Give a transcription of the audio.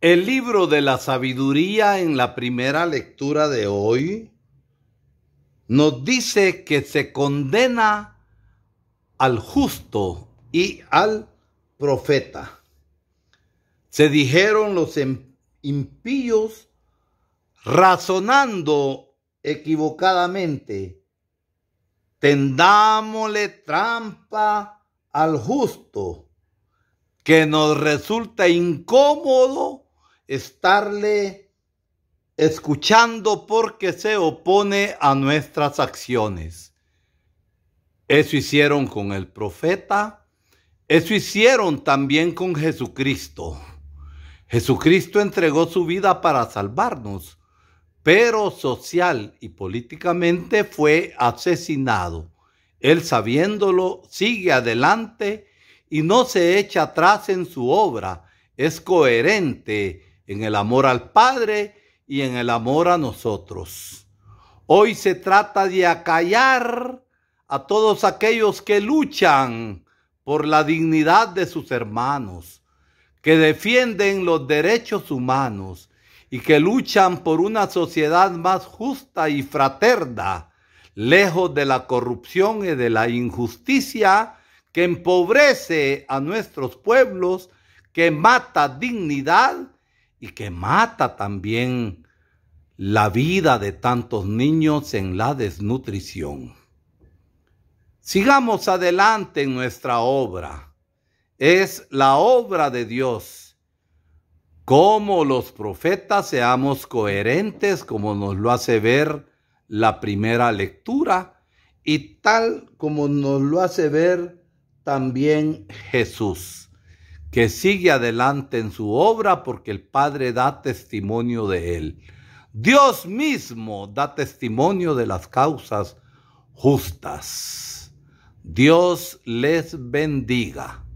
El libro de la sabiduría en la primera lectura de hoy nos dice que se condena al justo y al profeta. Se dijeron los em-, impíos razonando equivocadamente. Tendámosle trampa al justo, que nos resulta incómodo estarle escuchando porque se opone a nuestras acciones. Eso hicieron con el profeta, eso hicieron también con Jesucristo. Jesucristo entregó su vida para salvarnos, pero social y políticamente fue asesinado. Él sabiéndolo sigue adelante y no se echa atrás en su obra, es coherente en el amor al Padre y en el amor a nosotros. Hoy se trata de acallar a todos aquellos que luchan por la dignidad de sus hermanos, que defienden los derechos humanos y que luchan por una sociedad más justa y fraterna, lejos de la corrupción y de la injusticia que empobrece a nuestros pueblos, que mata dignidad y que mata también la vida de tantos niños en la desnutrición. Sigamos adelante en nuestra obra. Es la obra de Dios. Como los profetas seamos coherentes, como nos lo hace ver la primera lectura, y tal como nos lo hace ver también Jesús que sigue adelante en su obra porque el Padre da testimonio de él. Dios mismo da testimonio de las causas justas. Dios les bendiga.